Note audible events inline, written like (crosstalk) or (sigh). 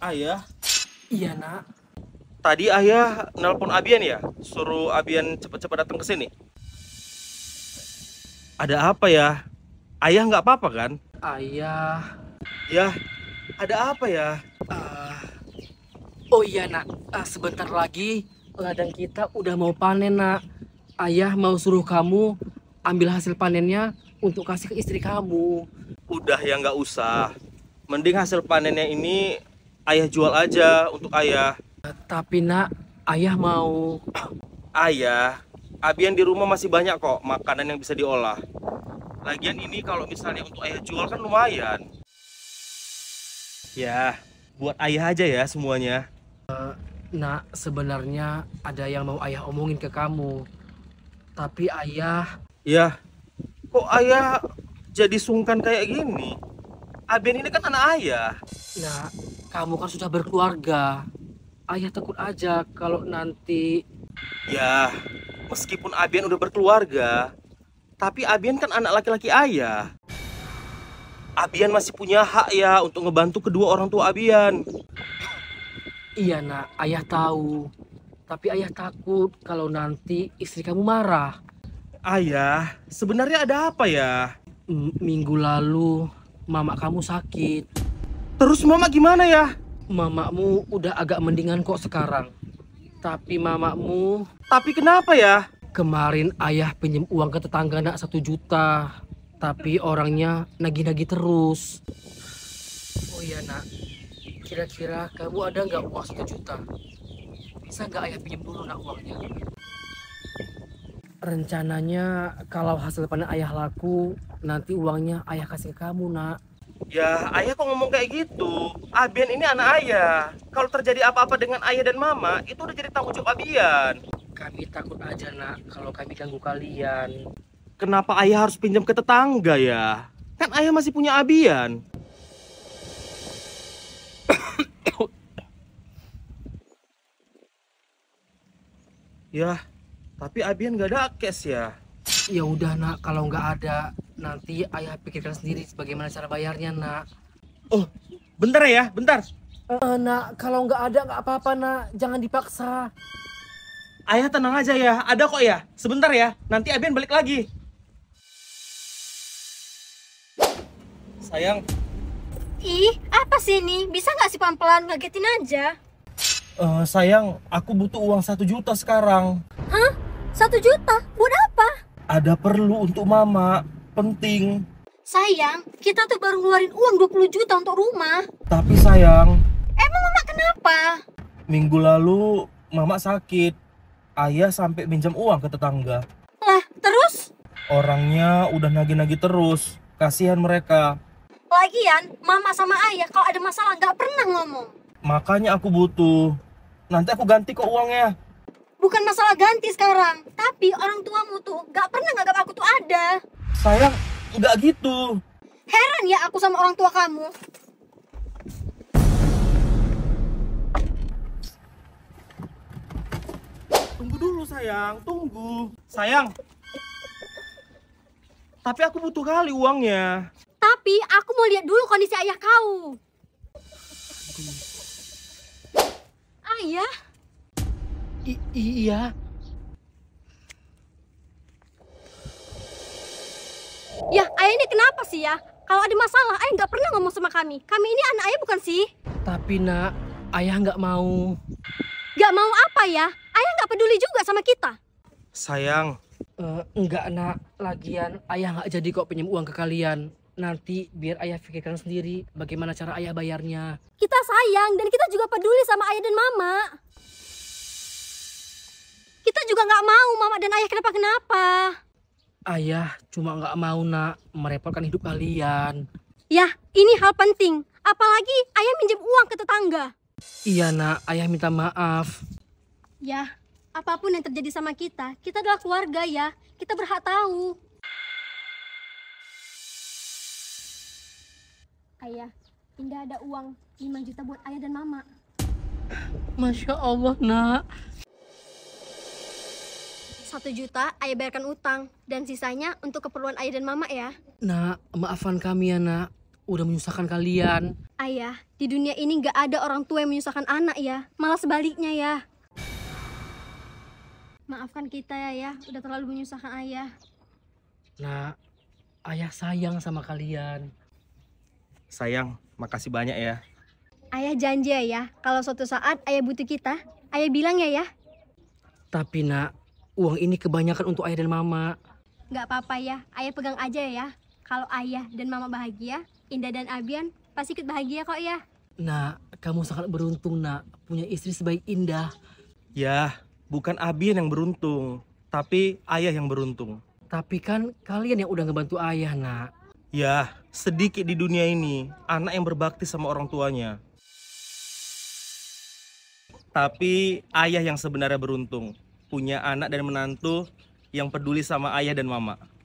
Ayah? Iya, nak. Tadi ayah nelpon Abian ya? Suruh Abian cepat-cepat datang ke sini? Ada apa ya? Ayah nggak apa-apa kan? Ayah... Ya, ada apa ya? Uh, oh iya, nak. Uh, sebentar lagi ladang kita udah mau panen, nak. Ayah mau suruh kamu ambil hasil panennya untuk kasih ke istri kamu. Udah ya nggak usah. Mending hasil panennya ini ayah jual aja untuk ayah. Tapi nak, ayah mau... Ayah, Abian di rumah masih banyak kok makanan yang bisa diolah. Lagian ini kalau misalnya untuk ayah jual kan lumayan. Ya, buat ayah aja ya semuanya. Uh, nak, sebenarnya ada yang mau ayah omongin ke kamu. Tapi ayah... Ya, kok ayah jadi sungkan kayak gini? Abian ini kan anak ayah. Nak, kamu kan sudah berkeluarga. Ayah takut aja kalau nanti... Ya, meskipun Abian udah berkeluarga, tapi Abian kan anak laki-laki ayah. Abian masih punya hak ya untuk ngebantu kedua orang tua Abian. Iya nak, ayah tahu. Tapi ayah takut kalau nanti istri kamu marah. Ayah, sebenarnya ada apa ya? M Minggu lalu, mama kamu sakit. Terus mama gimana ya? Mamamu udah agak mendingan kok sekarang. Tapi mamamu... Tapi kenapa ya? Kemarin ayah pinjam uang ke tetangga nak satu juta. Tapi orangnya nagih-nagih terus. Oh iya nak, kira-kira kamu ada nggak uang satu juta? Bisa nggak ayah pinjam dulu nak uangnya? Rencananya kalau hasil panen ayah laku, nanti uangnya ayah kasih ke kamu nak. Ya, ayah kok ngomong kayak gitu? Abian ah, ini anak ayah. Kalau terjadi apa-apa dengan ayah dan mama, itu udah jadi tanggung jawab Abian. Kami takut aja, nak, kalau kami ganggu kalian. Kenapa ayah harus pinjam ke tetangga ya? Kan ayah masih punya Abian. (coughs) ya, tapi Abian gak ada kes ya. Ya udah, nak, kalau nggak ada, Nanti ayah pikirkan sendiri bagaimana cara bayarnya, nak. Oh, bentar ya, bentar. Uh, nak, kalau nggak ada nggak apa-apa, nak. Jangan dipaksa. Ayah tenang aja ya, ada kok ya. Sebentar ya, nanti Abian balik lagi. Sayang. Ih, apa sih ini? Bisa nggak sih pelan-pelan ngagetin aja? Uh, sayang, aku butuh uang satu juta sekarang. Hah? Satu juta? Buat apa? Ada perlu untuk mama penting. Sayang, kita tuh baru ngeluarin uang 20 juta untuk rumah. Tapi sayang. Emang mama kenapa? Minggu lalu mama sakit. Ayah sampai minjam uang ke tetangga. Lah, terus? Orangnya udah nagih-nagih terus. Kasihan mereka. Lagian, mama sama ayah kalau ada masalah nggak pernah ngomong. Makanya aku butuh. Nanti aku ganti kok uangnya. Bukan masalah ganti sekarang, tapi orang tuamu tuh nggak pernah nganggap aku tuh ada. Sayang, nggak gitu. Heran ya aku sama orang tua kamu. Tunggu dulu sayang, tunggu. Sayang. Tapi aku butuh kali uangnya. Tapi aku mau lihat dulu kondisi ayah kau. Ayah? I iya. Ya, ayah ini kenapa sih ya? Kalau ada masalah, ayah nggak pernah ngomong sama kami. Kami ini anak ayah bukan sih? Tapi nak, ayah nggak mau. Nggak mau apa ya? Ayah nggak peduli juga sama kita. Sayang. Uh, eh, enggak nak, lagian ayah nggak jadi kok pinjam uang ke kalian. Nanti biar ayah pikirkan sendiri bagaimana cara ayah bayarnya. Kita sayang dan kita juga peduli sama ayah dan mama. Kita juga nggak mau mama dan ayah kenapa-kenapa. Ayah cuma nggak mau nak merepotkan hidup kalian. Ya, ini hal penting. Apalagi ayah minjem uang ke tetangga. Iya nak, ayah minta maaf. Ya, apapun yang terjadi sama kita, kita adalah keluarga ya. Kita berhak tahu. Ayah, tidak ada uang 5 juta buat ayah dan mama. Masya Allah nak satu juta ayah bayarkan utang dan sisanya untuk keperluan ayah dan mama ya. Nak, maafkan kami ya nak, udah menyusahkan kalian. Ayah, di dunia ini gak ada orang tua yang menyusahkan anak ya, malah sebaliknya ya. Maafkan kita ya, ya. udah terlalu menyusahkan ayah. Nak, ayah sayang sama kalian. Sayang, makasih banyak ya. Ayah janji ya, kalau suatu saat ayah butuh kita, ayah bilang ya ya. Tapi nak, Uang ini kebanyakan untuk ayah dan mama. Gak apa-apa ya, ayah pegang aja ya. Kalau ayah dan mama bahagia, Indah dan Abian pasti ikut bahagia kok ya. Nah, kamu sangat beruntung nak punya istri sebaik Indah. Ya, bukan Abian yang beruntung, tapi ayah yang beruntung. Tapi kan kalian yang udah ngebantu ayah nak. Ya, sedikit di dunia ini anak yang berbakti sama orang tuanya. Tapi ayah yang sebenarnya beruntung punya anak dan menantu yang peduli sama ayah dan mama.